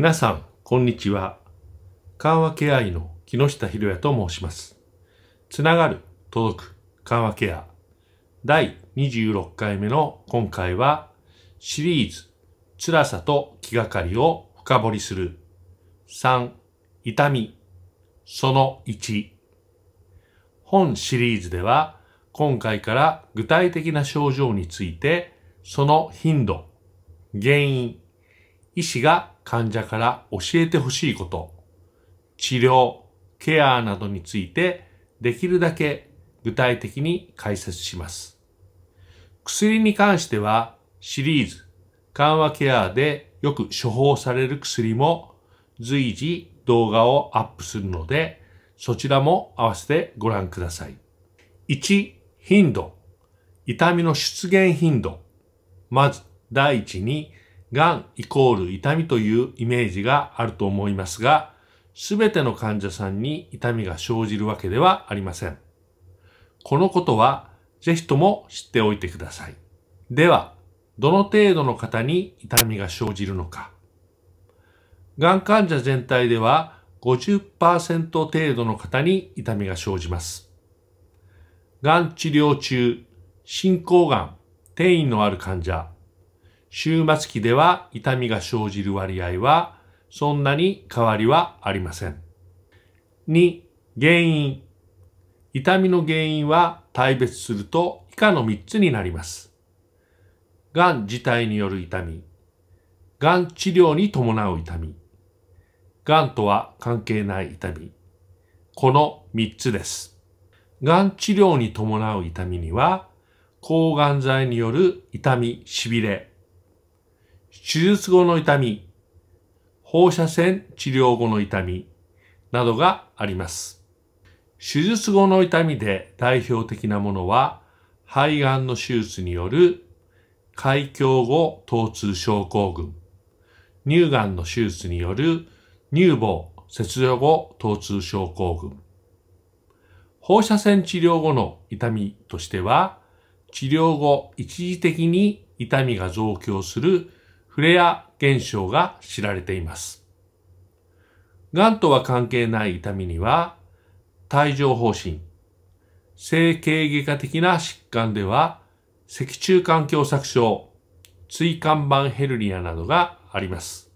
皆さん、こんにちは。緩和ケア医の木下博也と申します。つながる、届く、緩和ケア。第26回目の今回は、シリーズ、辛さと気がかりを深掘りする。3、痛み、その1。本シリーズでは、今回から具体的な症状について、その頻度、原因、医師が患者から教えてほしいこと、治療、ケアなどについてできるだけ具体的に解説します。薬に関してはシリーズ、緩和ケアでよく処方される薬も随時動画をアップするので、そちらも合わせてご覧ください。1、頻度。痛みの出現頻度。まず、第一に、がんイコール痛みというイメージがあると思いますが、すべての患者さんに痛みが生じるわけではありません。このことはぜひとも知っておいてください。では、どの程度の方に痛みが生じるのか。がん患者全体では50%程度の方に痛みが生じます。がん治療中、進行癌、転移のある患者、終末期では痛みが生じる割合はそんなに変わりはありません。2、原因。痛みの原因は大別すると以下の3つになります。癌自体による痛み、癌治療に伴う痛み、癌とは関係ない痛み、この3つです。癌治療に伴う痛みには、抗がん剤による痛み、しびれ、手術後の痛み、放射線治療後の痛みなどがあります。手術後の痛みで代表的なものは、肺がんの手術による開胸後疼痛症候群、乳がんの手術による乳房切除後疼痛症候群、放射線治療後の痛みとしては、治療後一時的に痛みが増強するフレア現象が知られています。んとは関係ない痛みには、帯状疱疹、整形外科的な疾患では、脊柱管狭窄症、椎間板ヘルニアなどがあります。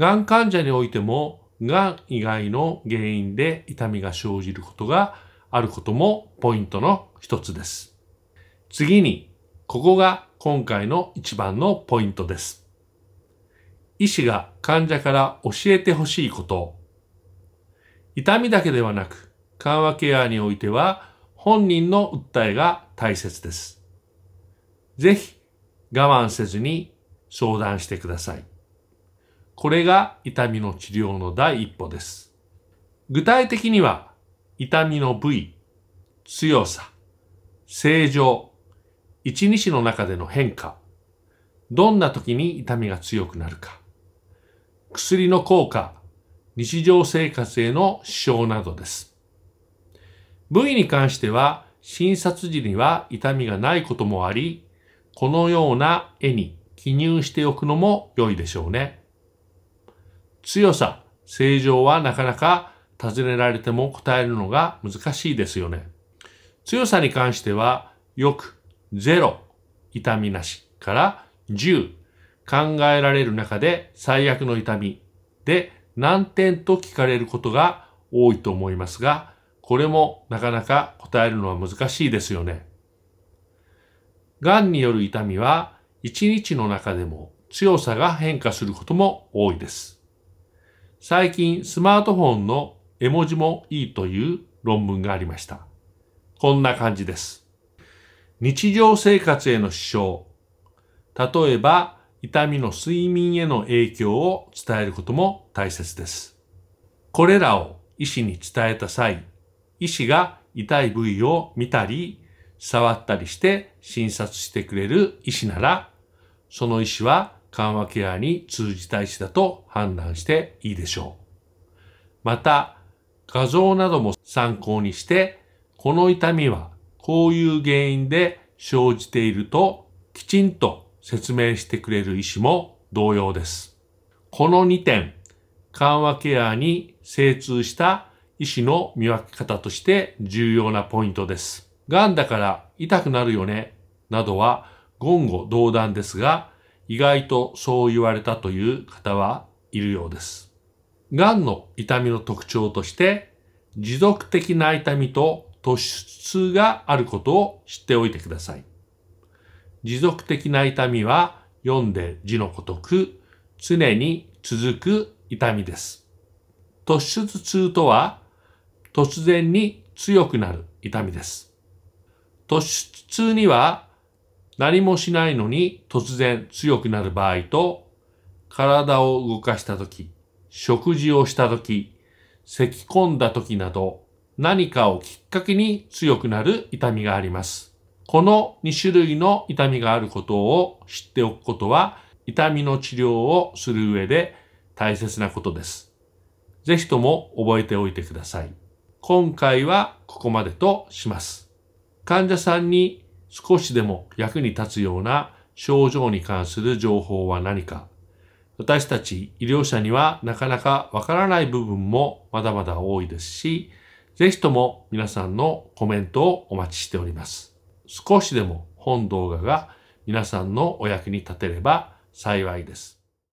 ん患者においても、ん以外の原因で痛みが生じることがあることもポイントの一つです。次に、ここが今回の一番のポイントです。医師が患者から教えてほしいこと。痛みだけではなく、緩和ケアにおいては本人の訴えが大切です。ぜひ我慢せずに相談してください。これが痛みの治療の第一歩です。具体的には痛みの部位、強さ、正常、一日の中での変化、どんな時に痛みが強くなるか、薬の効果、日常生活への支障などです。部位に関しては、診察時には痛みがないこともあり、このような絵に記入しておくのも良いでしょうね。強さ、正常はなかなか尋ねられても答えるのが難しいですよね。強さに関しては、よく0、痛みなしから10、考えられる中で最悪の痛みで何点と聞かれることが多いと思いますが、これもなかなか答えるのは難しいですよね。癌による痛みは1日の中でも強さが変化することも多いです。最近スマートフォンの絵文字もいいという論文がありました。こんな感じです。日常生活への支障、例えば痛みの睡眠への影響を伝えることも大切です。これらを医師に伝えた際、医師が痛い部位を見たり、触ったりして診察してくれる医師なら、その医師は緩和ケアに通じた医師だと判断していいでしょう。また、画像なども参考にして、この痛みはこういう原因で生じているときちんと説明してくれる医師も同様です。この2点、緩和ケアに精通した医師の見分け方として重要なポイントです。癌だから痛くなるよね、などは言語道断ですが、意外とそう言われたという方はいるようです。んの痛みの特徴として、持続的な痛みと突出があることを知っておいてください。持続的な痛みは読んで字のごとく常に続く痛みです。突出痛とは突然に強くなる痛みです。突出痛には何もしないのに突然強くなる場合と体を動かした時、食事をした時、咳き込んだ時など何かをきっかけに強くなる痛みがあります。この2種類の痛みがあることを知っておくことは、痛みの治療をする上で大切なことです。ぜひとも覚えておいてください。今回はここまでとします。患者さんに少しでも役に立つような症状に関する情報は何か、私たち医療者にはなかなかわからない部分もまだまだ多いですし、ぜひとも皆さんのコメントをお待ちしております。少しでも本動画が皆さんのお役に立てれば幸いです。